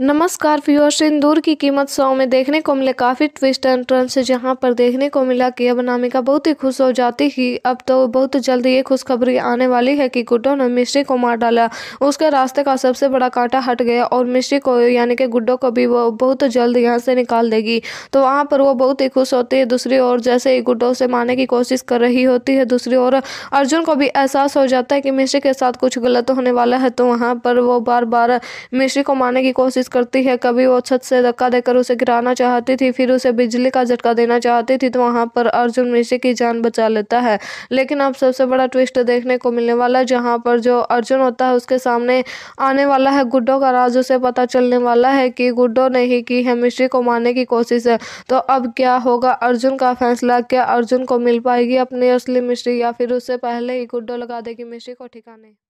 नमस्कार व्यूअर्स इंदूर की कीमत सौ में देखने को मिले काफ़ी ट्विस्ट एंड टर्न्स जहां पर देखने को मिला कि अब नामिका बहुत ही खुश हो जाती ही अब तो बहुत जल्द ये खुशखबरी आने वाली है कि गुड्डो ने मिश्री को मार डाला उसके रास्ते का सबसे बड़ा कांटा हट गया और मिश्री को यानी कि गुड्डो को भी वो बहुत जल्द यहाँ से निकाल देगी तो वहाँ पर वो बहुत ही खुश होती है दूसरी ओर जैसे ही गुड्डो से मारने की कोशिश कर रही होती है दूसरी ओर अर्जुन को भी एहसास हो जाता है कि मिश्री के साथ कुछ गलत होने वाला है तो वहाँ पर वो बार बार मिश्री को मारने की कोशिश कोशिश करती है कभी वो छत से धक्का देकर उसे गिराना चाहती थी फिर उसे बिजली का झटका देना चाहती थी तो वहाँ पर अर्जुन मिश्री की जान बचा लेता है लेकिन अब सबसे बड़ा ट्विस्ट देखने को मिलने वाला है जहाँ पर जो अर्जुन होता है उसके सामने आने वाला है गुड्डो का राज उसे पता चलने वाला है कि गुड्डो ने ही की है मिश्री को मारने की कोशिश है तो अब क्या होगा अर्जुन का फैसला क्या अर्जुन को मिल पाएगी अपनी असली मिश्री या फिर उससे पहले ही गुड्डो लगा देगी मिश्री को ठिकाने